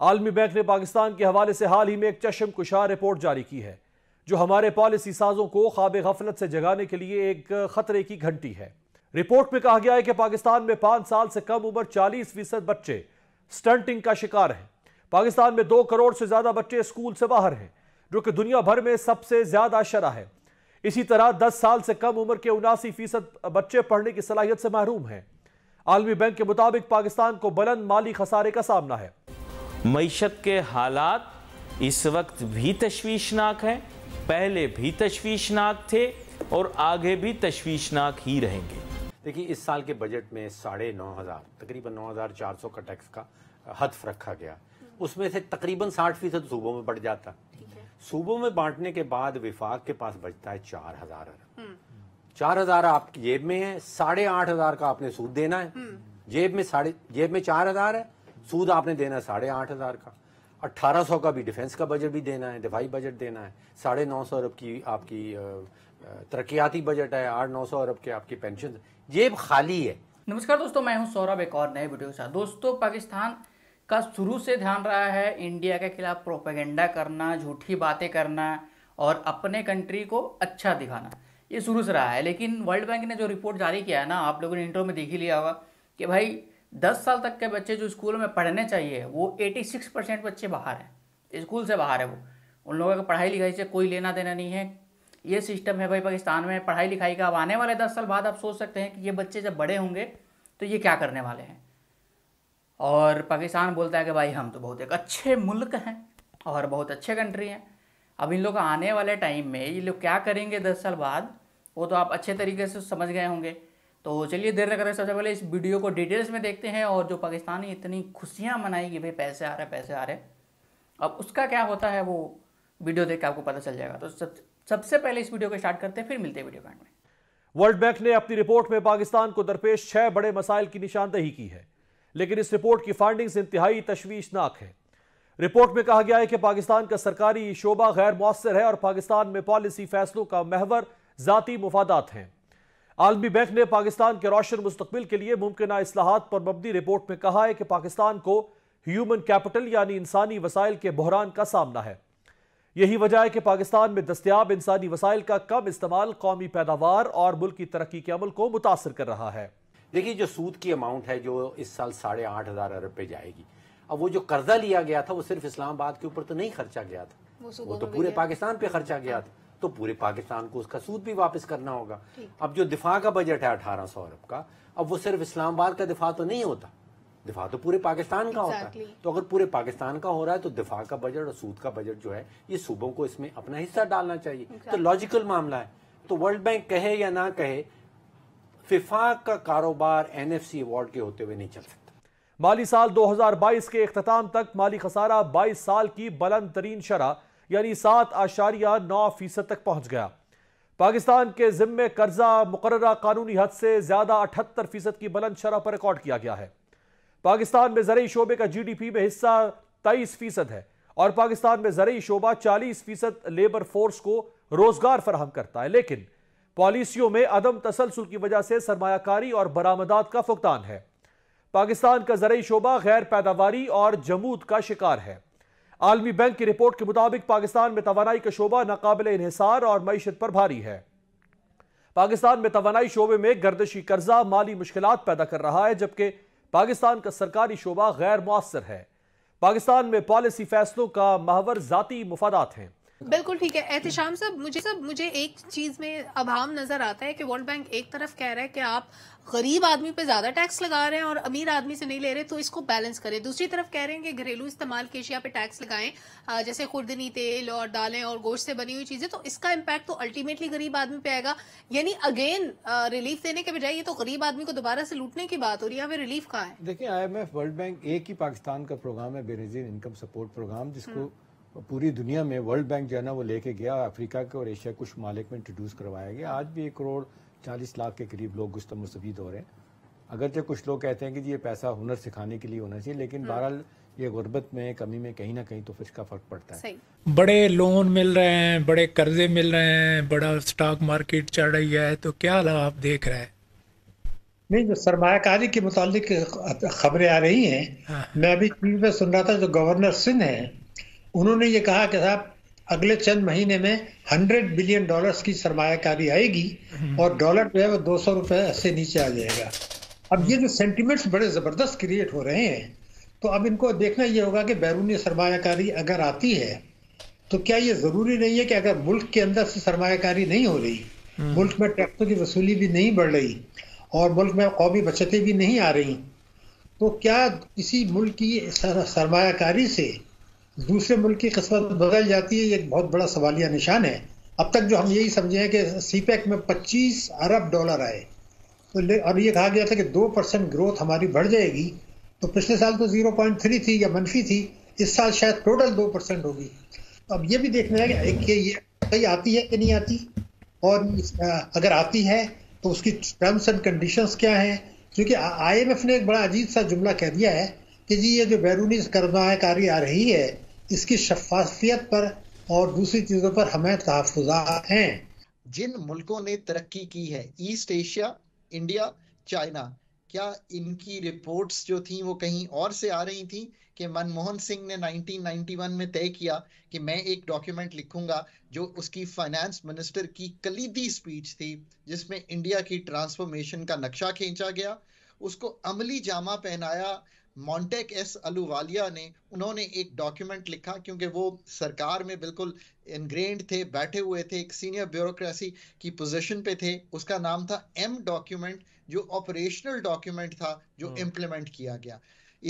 आलमी बैंक ने पाकिस्तान के हवाले से हाल ही में एक चशम कुशा रिपोर्ट जारी की है जो हमारे पॉलिसी साजों को ख्वाब गफलत से जगाने के लिए एक खतरे की घंटी है रिपोर्ट में कहा गया है कि पाकिस्तान में पाँच साल से कम उम्र चालीस फीसद बच्चे स्टंटिंग का शिकार हैं पाकिस्तान में दो करोड़ से ज़्यादा बच्चे स्कूल से बाहर हैं जो कि दुनिया भर में सबसे ज़्यादा शरा है इसी तरह दस साल से कम उम्र के उनासी फीसद बच्चे पढ़ने की सलाहियत से महरूम हैं आलमी बैंक के मुताबिक पाकिस्तान को बुलंद माली खसारे का सामना है मीशत के हालात इस वक्त भी तश्वीशनाक हैं पहले भी तश्वीशनाक थे और आगे भी तश्वीशनाक ही रहेंगे देखिए इस साल के बजट में साढ़े नौ हज़ार तकरीबन नौ हज़ार चार सौ का टैक्स का हतफ रखा गया उसमें से तकरीबन साठ फीसद सूबों में बढ़ जाता सूबों में बांटने के बाद विफाक के पास बचता है चार हजार हम्म। चार हजार आपकी जेब में है साढ़े आठ हजार का आपने सूद देना है हम्म। जेब में साढ़े जेब में चार हजार है सूद आपने देना है साढ़े आठ हज़ार का अट्ठारह सौ का भी डिफेंस का बजट भी देना है दिफाई बजट देना है साढ़े नौ सौ अरब की आपकी तरक्याती बजट है आठ नौ सौ अरब के आपकी पेंशन जेब खाली है नमस्कार दोस्तों मैं हूं सौरभ एक और नए वीडियो के साथ दोस्तों पाकिस्तान का शुरू से ध्यान रहा है इंडिया के खिलाफ प्रोपेगेंडा करना झूठी बातें करना और अपने कंट्री को अच्छा दिखाना ये शुरू से रहा है लेकिन वर्ल्ड बैंक ने जो रिपोर्ट जारी किया है ना आप लोगों ने इंटरव्यू में देख ही लिया होगा कि भाई दस साल तक के बच्चे जो स्कूल में पढ़ने चाहिए वो एटी सिक्स परसेंट बच्चे बाहर हैं स्कूल से बाहर है वो उन लोगों का पढ़ाई लिखाई से कोई लेना देना नहीं है ये सिस्टम है भाई पाकिस्तान में पढ़ाई लिखाई का अब आने वाले दस साल बाद आप सोच सकते हैं कि ये बच्चे जब बड़े होंगे तो ये क्या करने वाले हैं और पाकिस्तान बोलता है कि भाई हम तो बहुत एक अच्छे मुल्क हैं और बहुत अच्छे कंट्री हैं अब इन लोग आने वाले टाइम में ये लोग क्या करेंगे दस साल बाद वो तो आप अच्छे तरीके से समझ गए होंगे तो चलिए देर न करें सबसे पहले इस वीडियो को डिटेल्स में देखते हैं और जो पाकिस्तानी इतनी खुशियाँ मनाई कि भाई पैसे आ रहे पैसे आ रहे अब उसका क्या होता है वो वीडियो देख के आपको पता चल जाएगा तो सब सबसे पहले इस वीडियो को स्टार्ट करते हैं फिर मिलते हैं वीडियो पॉइंट में वर्ल्ड बैंक ने अपनी रिपोर्ट में पाकिस्तान को दरपेश छह बड़े मसाइल की निशानदेही की है लेकिन इस रिपोर्ट की फाइंडिंग्स इंतहाई तशवीशनाक है रिपोर्ट में कहा गया है कि पाकिस्तान का सरकारी शोबा गैर मौसर है और पाकिस्तान में पॉलिसी फैसलों का महवर जाति मुफादात हैं आलमी बैंक ने पाकिस्तान के रोशन मुस्तबिल के लिए मुमकिन असलाहत पर मबनी रिपोर्ट में कहा है कि पाकिस्तान को ह्यूमन कैपिटल यानी इंसानी वसाइल के बहरान का सामना है यही वजह है कि पाकिस्तान में दस्तियाब इंसानी वसाइल का कम इस्तेमाल कौमी पैदावार और मुल्क की तरक्की के अमल को मुतासर कर रहा है देखिए जो सूद की अमाउंट है जो इस साल साढ़े आठ हजार अरब पे जाएगी अब वो जो कर्जा लिया गया था वो सिर्फ इस्लामाबाद के ऊपर तो नहीं खर्चा गया था वो, वो तो पूरे पाकिस्तान पे खर्चा गया था तो पूरे पाकिस्तान को उसका सूद भी वापस करना होगा अब जो दिफा का बजट है अठारह सौ अरब का अब वो सिर्फ इस्लामाबाद का दिफा तो नहीं होता दिफा तो पूरे पाकिस्तान का होता है तो अगर पूरे पाकिस्तान का हो रहा है तो दिफा का बजट और सूद का बजट जो है ये सूबों को इसमें अपना हिस्सा डालना चाहिए तो लॉजिकल मामला है तो वर्ल्ड बैंक कहे या ना कहे फिफा का कारोबार एन एफ सी अवार्ड के होते हुए नहीं चल सकता माली साल 2022 के अख्ताम तक माली खसारा 22 साल की बलंद तरीन शरह यानी सात आशारिया नौ फीसद तक पहुंच गया पाकिस्तान के जिम्मे कर्जा मुकर कानूनी हद से ज्यादा अठहत्तर फीसद की बुलंद शरह पर रिकॉर्ड किया गया है पाकिस्तान में जरिए शोबे का जी डी पी में हिस्सा तेईस फीसद है और पाकिस्तान में जरिए शोबा चालीस फीसद लेबर फोर्स को रोजगार फराहम करता है लेकिन पॉलिसियों में अदम तसलसल की वजह से सरमाकारी और बरामदात का फुकदान है पाकिस्तान का जरिए शोबा गैर पैदावारी और जमूद का शिकार है आलमी बैंक की रिपोर्ट के मुताबिक पाकिस्तान में तोानाई का शोबा नाकबिल इहसार और मीशत पर भारी है पाकिस्तान में तोानाई शोबे में गर्दशी कर्जा माली मुश्किल पैदा कर रहा है जबकि पाकिस्तान का सरकारी शोबा गैर मुसर है पाकिस्तान में पॉलिसी फैसलों का महावर जतीी मफादात हैं बिल्कुल ठीक है एहतशाम सब मुझे सब मुझे एक चीज़ में अभाव नज़र आता है कि वर्ल्ड बैंक एक तरफ कह रहा है कि आप गरीब आदमी पे ज़्यादा टैक्स लगा रहे हैं और अमीर आदमी से नहीं ले रहे तो इसको बैलेंस करें दूसरी तरफ कह रहे हैं कि घरेलू इस्तेमाल के एशिया पे टैक्स लगाएं जैसे खुर्दनी तेल और दालें और गोश्त से बनी हुई चीज़ें तो इसका इम्पैक्ट तो अल्टीमेटली गरीब आदमी पे आएगा यानी अगेन रिलीफ देने के बजाय ये तो गरीब आदमी को दोबारा से लूटने की बात हो रही है रिलीफ कहाँ है देखिये आई वर्ल्ड बैंक एक ही पाकिस्तान का प्रोग्राम है बेनजीर इनकम सपोर्ट प्रोग्राम जिसको हम्म। पूरी दुनिया में वर्ल्ड बैंक जो है ना वो लेके गया अफ्रीका के और एशिया कुछ मालिक में इंट्रोड्यूस करवाया गया आज भी एक करोड़ चालीस लाख के करीब लोग उससे मुस्तफ़ हो रहे हैं अगरचे कुछ लोग कहते हैं कि ये पैसा हुनर सिखाने के लिए होना चाहिए लेकिन हम्म। बहरहाल ये गुर्बत में कमी में कहीं ना कहीं तो इसका फर्क पड़ता है बड़े लोन मिल रहे हैं बड़े कर्जे मिल रहे हैं बड़ा स्टॉक मार्केट चढ़ रही है तो क्या आप देख रहे हैं नहीं जो सरमाकारी के मुतालिक खबरें आ रही हैं हाँ। मैं अभी टीवी पे सुन रहा था जो गवर्नर सिंह है उन्होंने ये कहा कि साहब अगले चंद महीने में 100 बिलियन डॉलर्स की सरमाकारी आएगी हम्म। और डॉलर जो है वो दो सौ रुपये से नीचे आ जाएगा अब ये जो सेंटिमेंट्स बड़े ज़बरदस्त क्रिएट हो रहे हैं तो अब इनको देखना ये होगा कि बैरूनी सरमाकारी अगर आती है तो क्या ये ज़रूरी नहीं है कि अगर मुल्क के अंदर से सरमाकारी नहीं हो रही हम्म। मुल्क में टैक्सों की वसूली भी नहीं बढ़ रही और मुल्क में कौमी बचतें भी नहीं आ रही तो क्या किसी मुल्क की सरमाकारी से दूसरे मुल्क की किस्मत बदल जाती है ये एक बहुत बड़ा सवालिया निशान है अब तक जो हम यही समझे हैं कि सीपैक e में 25 अरब डॉलर आए तो और ये कहा गया था कि दो परसेंट ग्रोथ हमारी बढ़ जाएगी तो पिछले साल तो जीरो पॉइंट थ्री थी या मनफी थी इस साल शायद टोटल दो परसेंट होगी तो अब ये भी देखना है कि ये सही आती है कि नहीं आती और अगर आती है तो उसकी टर्म्स एंड कंडीशंस क्या हैं क्योंकि आईएमएफ ने एक बड़ा अजीब सा जुमला कह दिया है कि जी ये जो बैरूनी कर्जा कार्य आ रही है इसकी शफाफियत पर और दूसरी चीज़ों पर हमें तहफुजा हैं जिन मुल्कों ने तरक्की की है ईस्ट एशिया इंडिया चाइना क्या इनकी रिपोर्ट्स जो थी वो कहीं और से आ रही थी कि मनमोहन सिंह ने 1991 में तय किया कि मैं एक डॉक्यूमेंट लिखूंगा जो उसकी फाइनेंस मिनिस्टर की कलीदी स्पीच थी जिसमें इंडिया की ट्रांसफॉर्मेशन का नक्शा खींचा गया उसको अमली जामा पहनाया मॉन्टेक एस अलूवालिया ने उन्होंने एक डॉक्यूमेंट लिखा क्योंकि वो सरकार में बिल्कुल इनग्रेंड थे बैठे हुए थे एक सीनियर ब्यूरोक्रेसी की पोजीशन पे थे उसका नाम था एम डॉक्यूमेंट जो ऑपरेशनल डॉक्यूमेंट था जो इम्प्लीमेंट हाँ। किया गया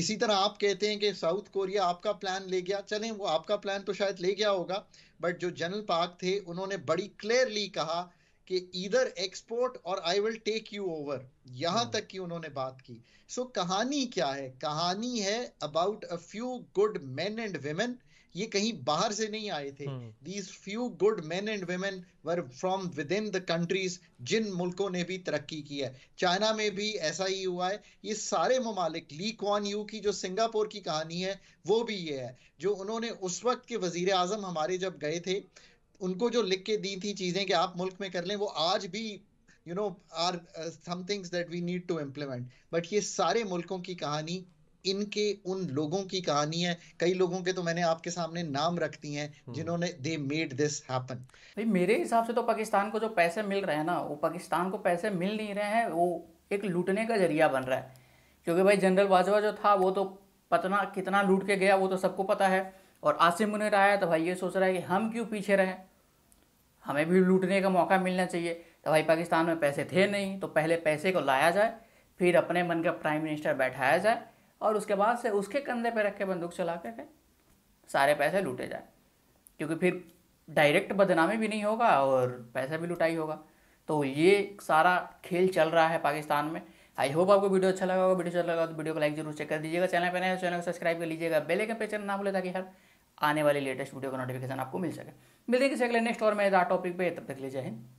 इसी तरह आप कहते हैं कि साउथ कोरिया आपका प्लान ले गया चलें वो आपका प्लान तो शायद ले गया होगा बट जो जनरल पार्क थे उन्होंने बड़ी क्लियरली कहा कि इधर एक्सपोर्ट और I will take you over यहां तक की उन्होंने बात की सो so, कहानी क्या है कहानी है about a few good men and women ये कहीं बाहर से नहीं आए थे these few good men and women were from within the countries जिन मुल्कों ने भी तरक्की की है चाइना में भी ऐसा ही हुआ है ये सारे ममालिक ली क्वान यू की जो सिंगापुर की कहानी है वो भी ये है जो उन्होंने उस वक्त के वजीर आजम हमारे जब गए थे उनको जो लिख के दी थी चीजें कि आप मुल्क में कर लें वो आज भी you know are some things that we need to implement but ये सारे मुल्कों की कहानी इनके उन लोगों की कहानी है कई लोगों के तो मैंने आपके सामने नाम रख दिए हैं हम्म। जिन्होंने दे मेड दिस हैपन भाई मेरे हिसाब से तो पाकिस्तान को जो पैसे मिल रहे हैं ना वो पाकिस्तान को पैसे मिल नहीं रहे हैं वो एक लूटने का जरिया बन रहा है क्योंकि भाई जनरल बाजवा जो था वो तो पतना कितना लूट के गया वो तो सबको पता है और आसिम मुनिर आया तो भाई ये सोच रहा है कि हम क्यों पीछे रहें हमें भी लूटने का मौका मिलना चाहिए तो भाई पाकिस्तान में पैसे थे नहीं तो पहले पैसे को लाया जाए फिर अपने मन का प्राइम मिनिस्टर बैठाया जाए और उसके बाद से उसके कंधे पर रख के बंदूक चला के सारे पैसे लूटे जाए क्योंकि फिर डायरेक्ट बदनामी भी नहीं होगा और पैसा भी लुटाई होगा तो ये सारा खेल चल रहा है पाकिस्तान में आई होप आपको वीडियो अच्छा लगा होगा वीडियो अच्छा लगा तो वीडियो को लाइक जरूर चेक कर दीजिएगा चैनल पर नए तो चैनल को सब्सक्राइब कर लीजिएगा बेल आइकन पे चैनल ना भूले ताकि हर आने वाली लेटेस्ट वीडियो का नोटिफिकेशन आपको मिल सके मिलते हैं किसी अगले नेक्स्ट और मैं टॉपिक पे तब तक ले जाए